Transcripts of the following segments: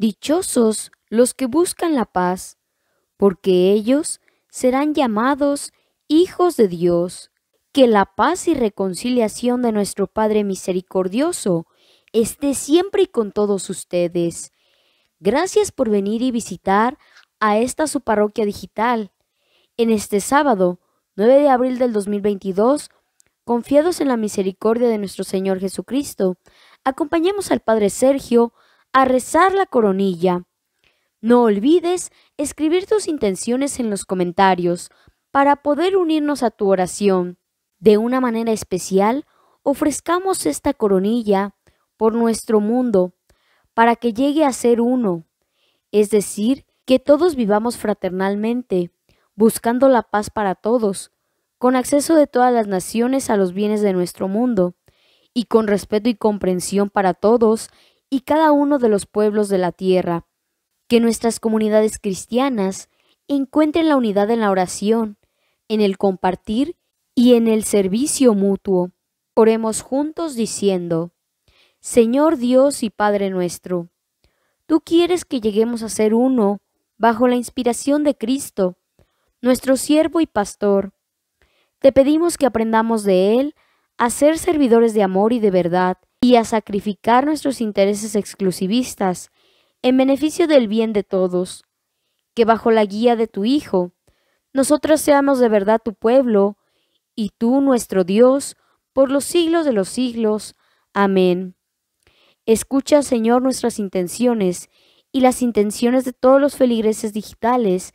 Dichosos los que buscan la paz, porque ellos serán llamados hijos de Dios. Que la paz y reconciliación de nuestro Padre Misericordioso esté siempre y con todos ustedes. Gracias por venir y visitar a esta su parroquia digital. En este sábado, 9 de abril del 2022, confiados en la misericordia de nuestro Señor Jesucristo, acompañemos al Padre Sergio, a rezar la coronilla. No olvides escribir tus intenciones en los comentarios para poder unirnos a tu oración. De una manera especial, ofrezcamos esta coronilla por nuestro mundo para que llegue a ser uno, es decir, que todos vivamos fraternalmente, buscando la paz para todos, con acceso de todas las naciones a los bienes de nuestro mundo, y con respeto y comprensión para todos y cada uno de los pueblos de la tierra. Que nuestras comunidades cristianas encuentren la unidad en la oración, en el compartir y en el servicio mutuo. Oremos juntos diciendo, Señor Dios y Padre nuestro, tú quieres que lleguemos a ser uno bajo la inspiración de Cristo, nuestro siervo y pastor. Te pedimos que aprendamos de Él a ser servidores de amor y de verdad, y a sacrificar nuestros intereses exclusivistas en beneficio del bien de todos, que bajo la guía de tu Hijo, nosotros seamos de verdad tu pueblo y tú nuestro Dios por los siglos de los siglos. Amén. Escucha, Señor, nuestras intenciones y las intenciones de todos los feligreses digitales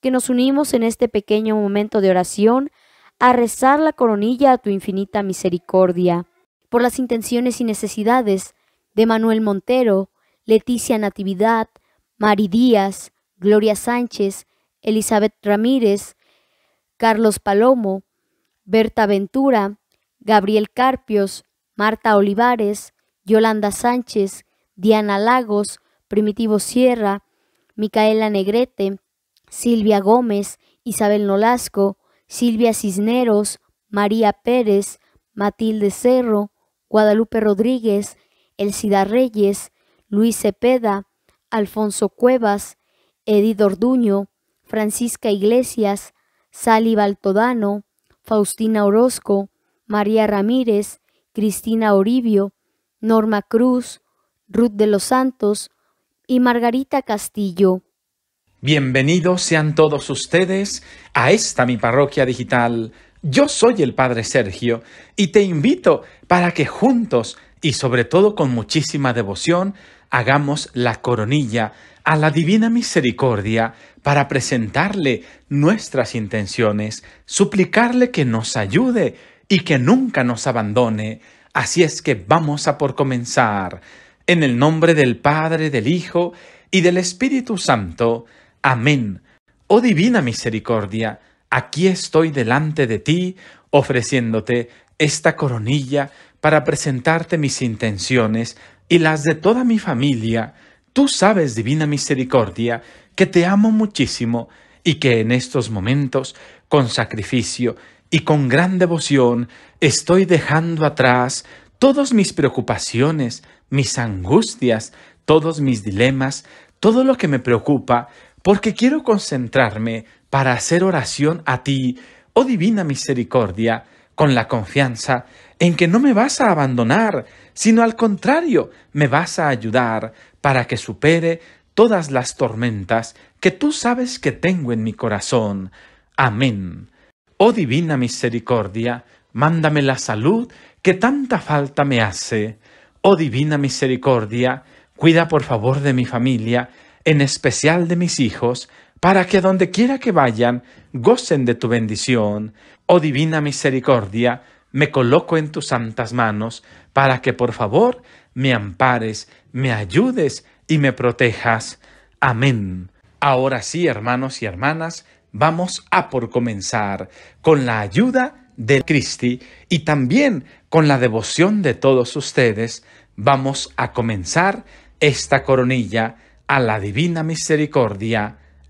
que nos unimos en este pequeño momento de oración a rezar la coronilla a tu infinita misericordia por las intenciones y necesidades de Manuel Montero, Leticia Natividad, Mari Díaz, Gloria Sánchez, Elizabeth Ramírez, Carlos Palomo, Berta Ventura, Gabriel Carpios, Marta Olivares, Yolanda Sánchez, Diana Lagos, Primitivo Sierra, Micaela Negrete, Silvia Gómez, Isabel Nolasco, Silvia Cisneros, María Pérez, Matilde Cerro, Guadalupe Rodríguez, Elcida Reyes, Luis Cepeda, Alfonso Cuevas, Edith Orduño, Francisca Iglesias, Sally Baltodano, Faustina Orozco, María Ramírez, Cristina Oribio, Norma Cruz, Ruth de los Santos y Margarita Castillo. Bienvenidos sean todos ustedes a esta mi parroquia digital yo soy el Padre Sergio y te invito para que juntos y sobre todo con muchísima devoción hagamos la coronilla a la Divina Misericordia para presentarle nuestras intenciones, suplicarle que nos ayude y que nunca nos abandone. Así es que vamos a por comenzar. En el nombre del Padre, del Hijo y del Espíritu Santo. Amén. Oh Divina Misericordia aquí estoy delante de ti ofreciéndote esta coronilla para presentarte mis intenciones y las de toda mi familia. Tú sabes, Divina Misericordia, que te amo muchísimo y que en estos momentos, con sacrificio y con gran devoción, estoy dejando atrás todas mis preocupaciones, mis angustias, todos mis dilemas, todo lo que me preocupa, porque quiero concentrarme para hacer oración a ti, oh divina misericordia, con la confianza en que no me vas a abandonar, sino al contrario, me vas a ayudar para que supere todas las tormentas que tú sabes que tengo en mi corazón. Amén. Oh divina misericordia, mándame la salud que tanta falta me hace. Oh divina misericordia, cuida por favor de mi familia, en especial de mis hijos, para que donde quiera que vayan gocen de tu bendición. Oh divina misericordia, me coloco en tus santas manos, para que por favor me ampares, me ayudes y me protejas. Amén. Ahora sí, hermanos y hermanas, vamos a por comenzar con la ayuda de Cristi y también con la devoción de todos ustedes, vamos a comenzar esta coronilla a la divina misericordia.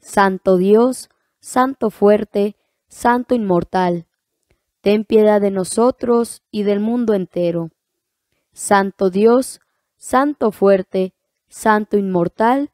Santo Dios, Santo fuerte, Santo inmortal, ten piedad de nosotros y del mundo entero. Santo Dios, Santo fuerte, Santo inmortal,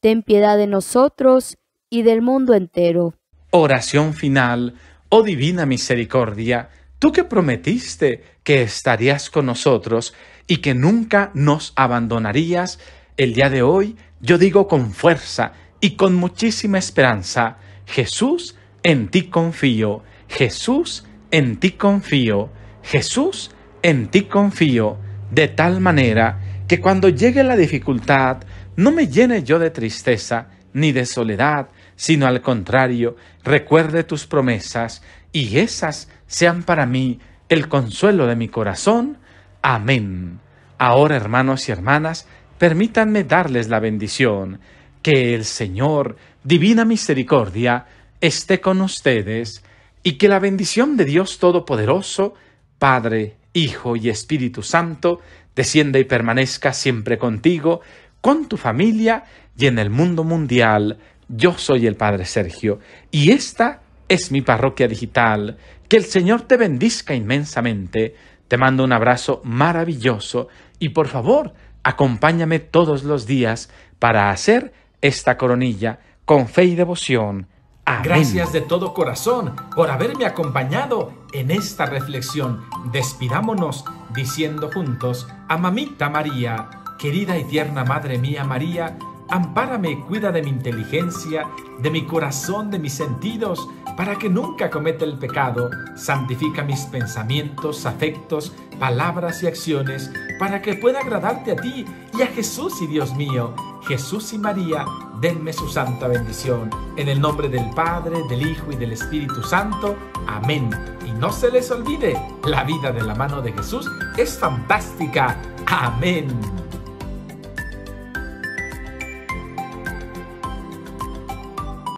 ten piedad de nosotros y del mundo entero. Oración final, oh divina misericordia, tú que prometiste que estarías con nosotros y que nunca nos abandonarías, el día de hoy yo digo con fuerza y con muchísima esperanza. Jesús, en ti confío. Jesús, en ti confío. Jesús, en ti confío. De tal manera que cuando llegue la dificultad, no me llene yo de tristeza ni de soledad, sino al contrario, recuerde tus promesas y esas sean para mí el consuelo de mi corazón. Amén. Ahora, hermanos y hermanas, permítanme darles la bendición que el Señor, divina misericordia, esté con ustedes y que la bendición de Dios Todopoderoso, Padre, Hijo y Espíritu Santo, descienda y permanezca siempre contigo, con tu familia y en el mundo mundial. Yo soy el Padre Sergio y esta es mi parroquia digital. Que el Señor te bendizca inmensamente. Te mando un abrazo maravilloso y por favor, acompáñame todos los días para hacer esta coronilla con fe y devoción. Amén. Gracias de todo corazón por haberme acompañado en esta reflexión. Despidámonos diciendo juntos a Mamita María, querida y tierna Madre mía María, ampárame y cuida de mi inteligencia, de mi corazón, de mis sentidos, para que nunca cometa el pecado. Santifica mis pensamientos, afectos, palabras y acciones, para que pueda agradarte a ti y a Jesús y Dios mío. Jesús y María, denme su santa bendición. En el nombre del Padre, del Hijo y del Espíritu Santo. Amén. Y no se les olvide, la vida de la mano de Jesús es fantástica. Amén.